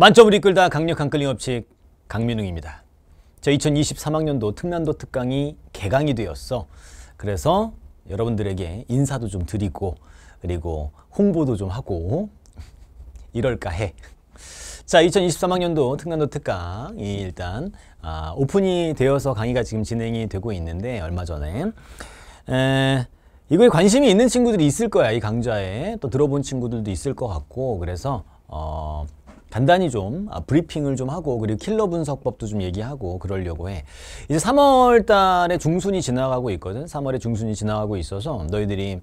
만점을 이끌다 강력한 끌림업체 강민웅입니다. 저 2023학년도 특난도 특강이 개강이 되었어. 그래서 여러분들에게 인사도 좀 드리고 그리고 홍보도 좀 하고 이럴까 해. 자, 2023학년도 특강도 특강이 일단 아, 오픈이 되어서 강의가 지금 진행이 되고 있는데 얼마 전에 에, 이거에 관심이 있는 친구들이 있을 거야 이 강좌에 또 들어본 친구들도 있을 것 같고 그래서 어, 간단히 좀 아, 브리핑을 좀 하고 그리고 킬러 분석법도 좀 얘기하고 그러려고 해. 이제 3월 달에 중순이 지나가고 있거든. 3월에 중순이 지나가고 있어서 너희들이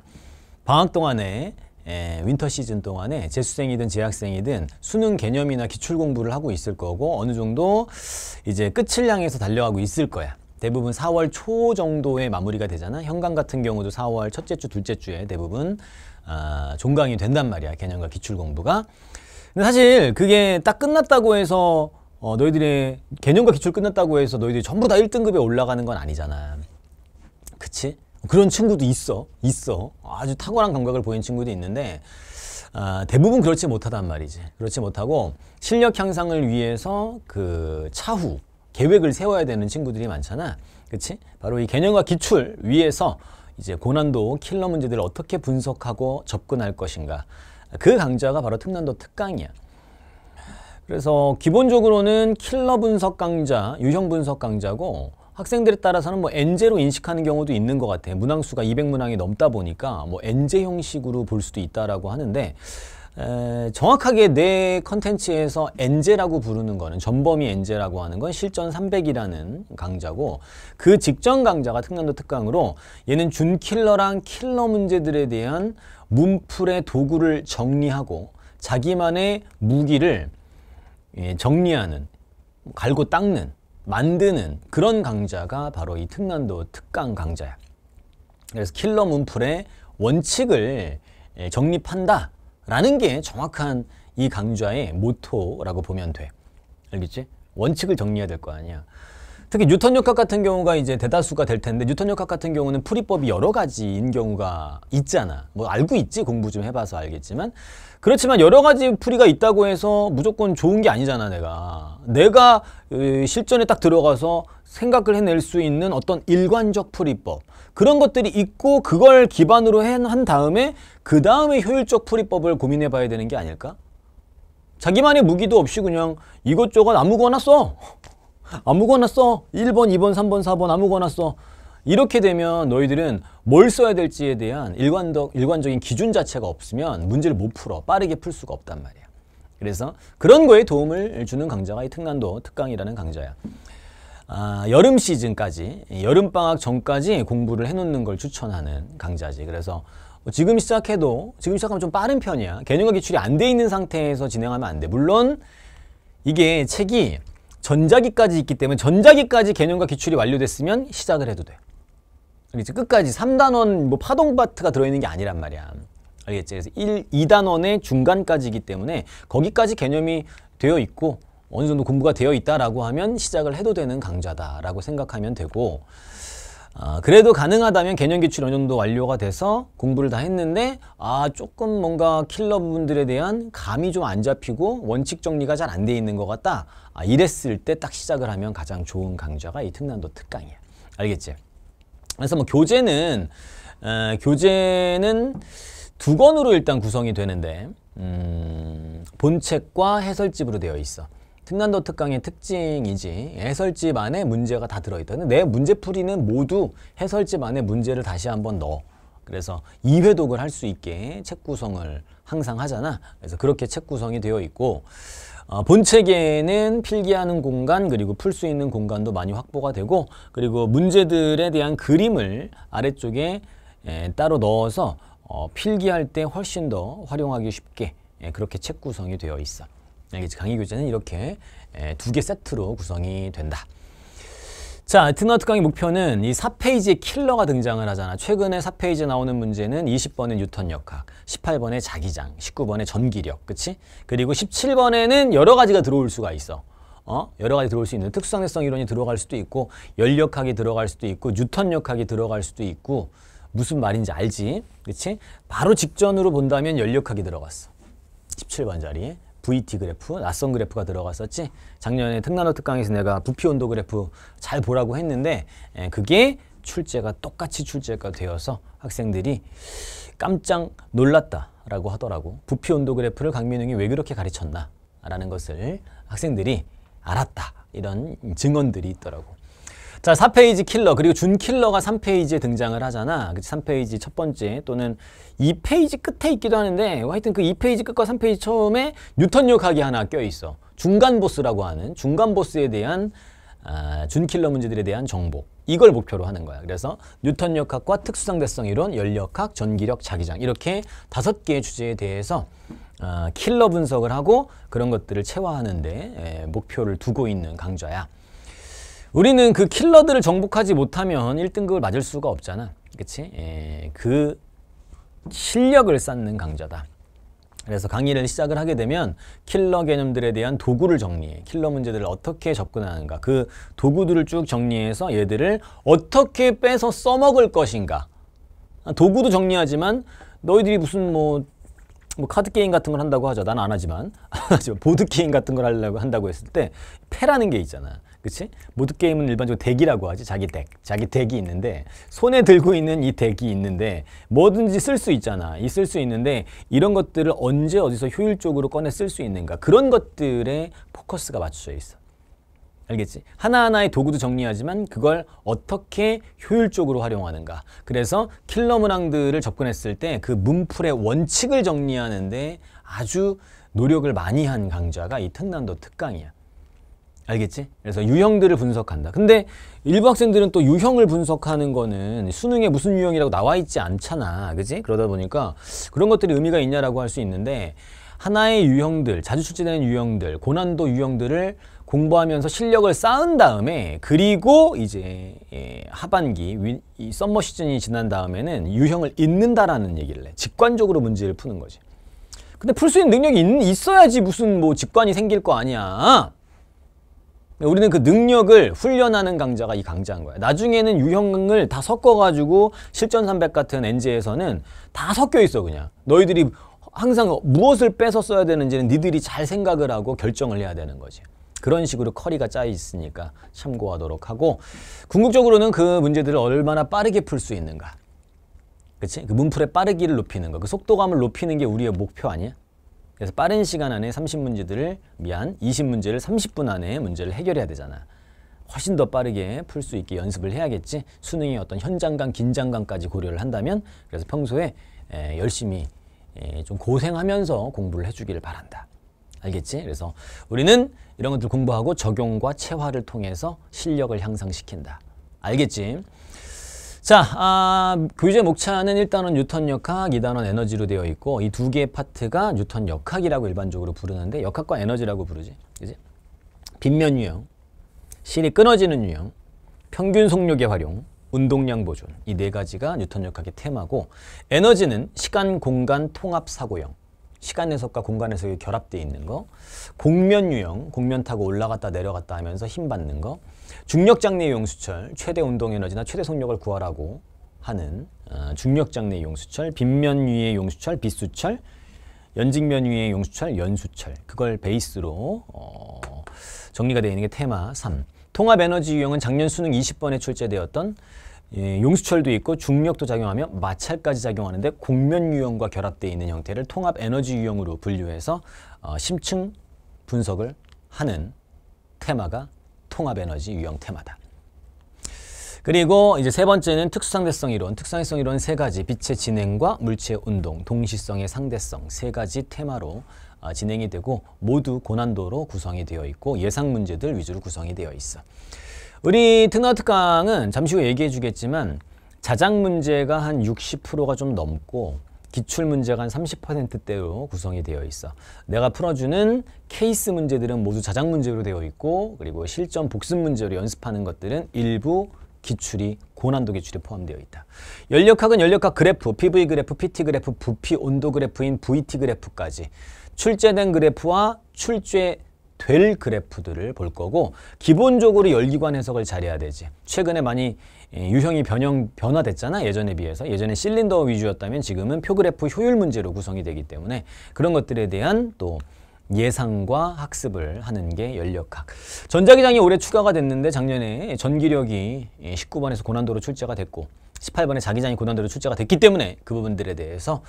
방학 동안에 에, 예, 윈터 시즌 동안에 재수생이든 재학생이든 수능 개념이나 기출 공부를 하고 있을 거고 어느 정도 이제 끝을 향해서 달려가고 있을 거야. 대부분 4월 초 정도에 마무리가 되잖아. 현강 같은 경우도 4월 첫째 주, 둘째 주에 대부분 아, 종강이 된단 말이야. 개념과 기출 공부가. 근데 사실 그게 딱 끝났다고 해서 어, 너희들의 개념과 기출 끝났다고 해서 너희들이 전부 다 1등급에 올라가는 건 아니잖아. 그치? 그런 친구도 있어. 있어. 아주 탁월한 감각을 보인 친구도 있는데 아, 대부분 그렇지 못하단 말이지. 그렇지 못하고 실력 향상을 위해서 그 차후 계획을 세워야 되는 친구들이 많잖아. 그치? 바로 이 개념과 기출 위해서 이제 고난도 킬러 문제들을 어떻게 분석하고 접근할 것인가 그 강좌가 바로 특난도 특강이야. 그래서 기본적으로는 킬러 분석 강좌, 유형 분석 강좌고 학생들에 따라서는 뭐 엔제로 인식하는 경우도 있는 것 같아. 문항수가 200문항이 넘다 보니까 뭐 엔제 형식으로 볼 수도 있다라고 하는데 에, 정확하게 내 컨텐츠에서 엔제라고 부르는 거는 전범위 엔제라고 하는 건 실전 300이라는 강좌고그 직전 강좌가 특강도 특강으로 얘는 준킬러랑 킬러 문제들에 대한 문풀의 도구를 정리하고 자기만의 무기를 예, 정리하는 갈고 닦는 만드는 그런 강좌가 바로 이 특난도 특강 강좌야 그래서 킬러 문풀의 원칙을 예, 정립한다 라는 게 정확한 이 강좌의 모토라고 보면 돼. 알겠지? 원칙을 정리해야 될 거 아니야. 특히 뉴턴 역학 같은 경우가 이제 대다수가 될 텐데 뉴턴 역학 같은 경우는 풀이법이 여러 가지인 경우가 있잖아. 뭐 알고 있지 공부 좀 해봐서 알겠지만 그렇지만 여러 가지 풀이가 있다고 해서 무조건 좋은 게 아니잖아 내가. 내가 실전에 딱 들어가서 생각을 해낼 수 있는 어떤 일관적 풀이법 그런 것들이 있고 그걸 기반으로 한 다음에 그 다음에 효율적 풀이법을 고민해 봐야 되는 게 아닐까? 자기만의 무기도 없이 그냥 이것저것 아무거나 써. 아무거나 써 1번 2번 3번 4번 아무거나 써 이렇게 되면 너희들은 뭘 써야 될지에 대한 일관적, 일관적인 기준 자체가 없으면 문제를 못 풀어 빠르게 풀 수가 없단 말이야 그래서 그런 거에 도움을 주는 강좌가 이 특난도 특강이라는 강좌야 아, 여름 시즌까지 여름방학 전까지 공부를 해놓는 걸 추천하는 강좌지 그래서 지금 시작해도 지금 시작하면 좀 빠른 편이야 개념과 기출이 안 돼 있는 상태에서 진행하면 안돼 물론 이게 책이 전자기까지 있기 때문에 전자기까지 개념과 기출이 완료됐으면 시작을 해도 돼. 알겠지? 끝까지 3단원 뭐 파동 파트가 들어있는 게 아니란 말이야. 알겠지? 그래서 1, 2단원의 중간까지이기 때문에 거기까지 개념이 되어 있고 어느 정도 공부가 되어 있다라고 하면 시작을 해도 되는 강좌다라고 생각하면 되고 아, 그래도 가능하다면 개념 기출 어느 정도 완료가 돼서 공부를 다 했는데 아 조금 뭔가 킬러 부분들에 대한 감이 좀 안 잡히고 원칙 정리가 잘 안 돼 있는 것 같다 아, 이랬을 때 딱 시작을 하면 가장 좋은 강좌가 이 특난도 특강이야 알겠지? 그래서 뭐 교재는 어, 교재는 두 권으로 일단 구성이 되는데 음, 본책과 해설집으로 되어 있어 특난도 특강의 특징이지 해설집 안에 문제가 다 들어있다는 내 문제풀이는 모두 해설집 안에 문제를 다시 한번 넣어 그래서 2회독을 할 수 있게 책 구성을 항상 하잖아 그래서 그렇게 책 구성이 되어 있고 어, 본책에는 필기하는 공간 그리고 풀 수 있는 공간도 많이 확보가 되고 그리고 문제들에 대한 그림을 아래쪽에 에, 예, 따로 넣어서 어, 필기할 때 훨씬 더 활용하기 쉽게 에, 예, 그렇게 책 구성이 되어 있어 예, 강의 교재는 이렇게 예, 두개 세트로 구성이 된다. 자, 트너트 강의 목표는 이 4페이지에 킬러가 등장을 하잖아. 최근에 4페이지에 나오는 문제는 2 0번의뉴턴 역학, 1 8번의 자기장, 1 9번의 전기력, 그치? 그리고 17번에는 여러 가지가 들어올 수가 있어. 어? 여러 가지 들어올 수 있는 특수상대성 이론이 들어갈 수도 있고 열역학이 들어갈 수도 있고 뉴턴 역학이 들어갈 수도 있고 무슨 말인지 알지? 그치? 바로 직전으로 본다면 열역학이 들어갔어. 17번 자리에. VT 그래프, 낯선 그래프가 들어갔었지. 작년에 특나노 특강에서 내가 부피 온도 그래프 잘 보라고 했는데 에, 예, 그게 출제가 똑같이 출제가 되어서 학생들이 깜짝 놀랐다라고 하더라고. 부피 온도 그래프를 강민웅이 왜 그렇게 가르쳤나 라는 것을 학생들이 알았다 이런 증언들이 있더라고. 자, 4페이지 킬러 그리고 준 킬러가 3페이지에 등장을 하잖아. 3페이지 첫 번째 또는 2페이지 끝에 있기도 하는데 하여튼 그 2페이지 끝과 3페이지 처음에 뉴턴 요각이 하나 껴 있어. 중간 보스라고 하는 중간 보스에 대한 아, 준킬러 문제들에 대한 정보 이걸 목표로 하는 거야 그래서 뉴턴 역학과 특수상대성 이론, 열역학, 전기력, 자기장 이렇게 다섯 개의 주제에 대해서 아, 킬러 분석을 하고 그런 것들을 체화하는 데 에, 목표를 두고 있는 강좌야 우리는 그 킬러들을 정복하지 못하면 1등급을 맞을 수가 없잖아. 그치? 예, 그 실력을 쌓는 강좌다. 그래서 강의를 시작을 하게 되면 킬러 개념들에 대한 도구를 정리해. 킬러 문제들을 어떻게 접근하는가. 그 도구들을 쭉 정리해서 얘들을 어떻게 빼서 써먹을 것인가. 아, 도구도 정리하지만 너희들이 무슨 뭐, 뭐 카드 게임 같은 걸 한다고 하죠. 난 안 하지만. 보드 게임 같은 걸 하려고 한다고 했을 때 패라는 게 있잖아. 그치? 모드게임은 일반적으로 덱이라고 하지 자기 덱 자기 덱이 있는데 손에 들고 있는 이 덱이 있는데 뭐든지 쓸 수 있잖아 이쓸수 있는데 이런 것들을 언제 어디서 효율적으로 꺼내 쓸 수 있는가 그런 것들에 포커스가 맞춰져 있어 알겠지? 하나하나의 도구도 정리하지만 그걸 어떻게 효율적으로 활용하는가 그래서 킬러 문항들을 접근했을 때 그 문풀의 원칙을 정리하는데 아주 노력을 많이 한 강좌가 이 특난도 특강이야 알겠지? 그래서 유형들을 분석한다. 근데 일부 학생들은 또 유형을 분석하는 거는 수능에 무슨 유형이라고 나와 있지 않잖아. 그지? 그러다 보니까 그런 것들이 의미가 있냐라고 할 수 있는데 하나의 유형들, 자주 출제되는 유형들, 고난도 유형들을 공부하면서 실력을 쌓은 다음에 그리고 이제 예, 하반기 위, 이 썸머 시즌이 지난 다음에는 유형을 잇는다라는 얘기를 해. 직관적으로 문제를 푸는 거지. 근데 풀 수 있는 능력이 있, 있어야지 무슨 뭐 직관이 생길 거 아니야. 우리는 그 능력을 훈련하는 강자가 이 강자인 거야. 나중에는 유형을 다 섞어가지고 실전 300 같은 엔 g 에서는다 섞여 있어 그냥. 너희들이 항상 무엇을 뺏어 써야 되는지는 니들이 잘 생각을 하고 결정을 해야 되는 거지. 그런 식으로 커리가 짜여 있으니까 참고하도록 하고 궁극적으로는 그 문제들을 얼마나 빠르게 풀 수 있는가. 그치? 그 문풀의 빠르기를 높이는 거. 그 속도감을 높이는 게 우리의 목표 아니야? 그래서 빠른 시간 안에 30문제들을 미안 20문제를 30분 안에 문제를 해결해야 되잖아. 훨씬 더 빠르게 풀 수 있게 연습을 해야겠지. 수능의 어떤 현장감, 긴장감까지 고려를 한다면 그래서 평소에 에, 열심히 에, 좀 고생하면서 공부를 해주기를 바란다. 알겠지? 그래서 우리는 이런 것들 공부하고 적용과 체화를 통해서 실력을 향상시킨다. 알겠지? 자, 아, 교재 목차는 1단원 뉴턴 역학, 2단원 에너지로 되어 있고 이 두 개의 파트가 뉴턴 역학이라고 일반적으로 부르는데 역학과 에너지라고 부르지. 그지? 빗면 유형, 실이 끊어지는 유형, 평균 속력의 활용, 운동량 보존 이 네 가지가 뉴턴 역학의 테마고 에너지는 시간, 공간, 통합, 사고형 시간 해석과 공간 에서이 결합되어 있는 거 공면 유형, 공면 타고 올라갔다 내려갔다 하면서 힘 받는 거 중력장내 용수철, 최대 운동에너지나 최대 속력을 구하라고 하는 어, 중력장내 용수철, 빗면 위의 용수철, 빗수철, 연직면 위의 용수철, 연수철 그걸 베이스로 어, 정리가 되어 있는 게 테마 3. 통합에너지 유형은 작년 수능 20번에 출제되었던 예, 용수철도 있고 중력도 작용하며 마찰까지 작용하는데 공면 유형과 결합되어 있는 형태를 통합 에너지 유형으로 분류해서 어, 심층 분석을 하는 테마가 통합 에너지 유형 테마다. 그리고 이제 세 번째는 특수상대성 이론. 특수상대성 이론 세 가지 빛의 진행과 물체 운동, 동시성의 상대성 세 가지 테마로 어, 진행이 되고 모두 고난도로 구성이 되어 있고 예상 문제들 위주로 구성이 되어 있어. 우리 특나특강은 잠시 후 얘기해 주겠지만 자작 문제가 한 60%가 좀 넘고 기출 문제가 한 30%대로 구성이 되어 있어. 내가 풀어주는 케이스 문제들은 모두 자작 문제로 되어 있고 그리고 실전 복습 문제로 연습하는 것들은 일부 기출이 고난도 기출이 포함되어 있다. 연력학은 연력학 그래프, PV 그래프, PT 그래프, 부피 온도 그래프인 VT 그래프까지 출제된 그래프와 출제 될 그래프들을 볼 거고 기본적으로 열기관 해석을 잘해야 되지. 최근에 많이 예, 유형이 변형, 변화됐잖아 예전에 비해서 예전에 실린더 위주였다면 지금은 표그래프 효율 문제로 구성이 되기 때문에 그런 것들에 대한 또 예상과 학습을 하는 게 연력학. 전자기장이 올해 추가가 됐는데 작년에 전기력이 19번에서 예, 고난도로 출제가 됐고 18번에 자기장이 고난도로 출제가 됐기 때문에 그 부분들에 대해서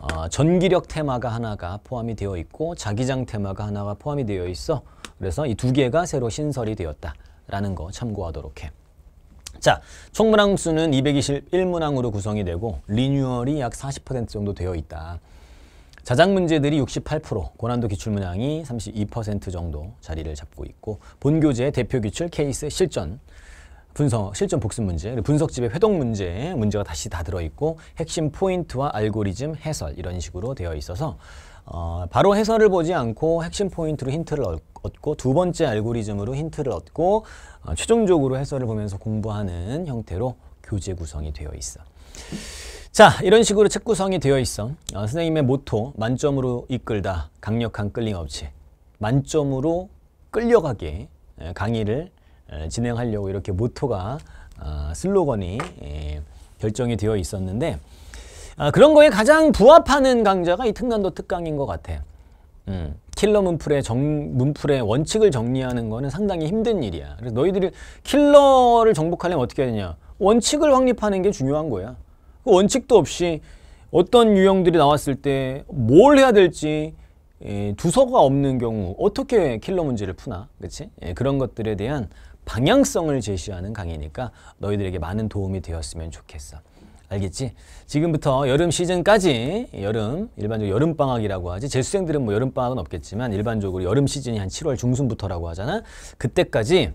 어, 전기력 테마가 하나가 포함이 되어 있고 자기장 테마가 하나가 포함이 되어 있어 그래서 이 두 개가 새로 신설이 되었다라는 거 참고하도록 해. 자, 총문항 수는 221문항으로 구성이 되고 리뉴얼이 약 40% 정도 되어 있다. 자작 문제들이 68%, 고난도 기출 문항이 32% 정도 자리를 잡고 있고 본교재 대표 기출 케이스 실전 분석, 실전 복습 문제, 분석집의 회동 문제, 문제가 다시 다 들어있고 핵심 포인트와 알고리즘, 해설 이런 식으로 되어 있어서 어, 바로 해설을 보지 않고 핵심 포인트로 힌트를 얻고 두 번째 알고리즘으로 힌트를 얻고 어, 최종적으로 해설을 보면서 공부하는 형태로 교재 구성이 되어 있어. 자 이런 식으로 책 구성이 되어 있어. 어, 선생님의 모토 만점으로 이끌다 강력한 끌림없이 만점으로 끌려가게 강의를 진행하려고 이렇게 모토가 어, 슬로건이 결정이 되어 있었는데 아, 그런 거에 가장 부합하는 강좌가 이 특난도 특강인 것 같아요. 음, 킬러 문풀의 정, 문풀의 원칙을 정리하는 거는 상당히 힘든 일이야. 그래서 너희들이 킬러를 정복하려면 어떻게 해야 되냐. 원칙을 확립하는 게 중요한 거야. 그 원칙도 없이 어떤 유형들이 나왔을 때 뭘 해야 될지 예, 두서가 없는 경우 어떻게 킬러 문제를 푸나 그치? 예, 그런 것들에 대한 방향성을 제시하는 강의니까 너희들에게 많은 도움이 되었으면 좋겠어. 알겠지? 지금부터 여름 시즌까지 여름, 일반적으로 여름방학이라고 하지 재수생들은 뭐 여름방학은 없겠지만 일반적으로 여름 시즌이 한 7월 중순부터라고 하잖아? 그때까지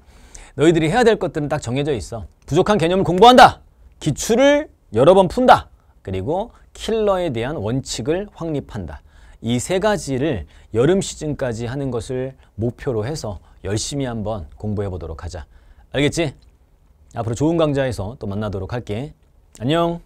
너희들이 해야 될 것들은 딱 정해져 있어. 부족한 개념을 공부한다. 기출을 여러 번 푼다. 그리고 킬러에 대한 원칙을 확립한다. 이 세 가지를 여름 시즌까지 하는 것을 목표로 해서 열심히 한번 공부해 보도록 하자. 알겠지? 앞으로 좋은 강좌에서 또 만나도록 할게. 안녕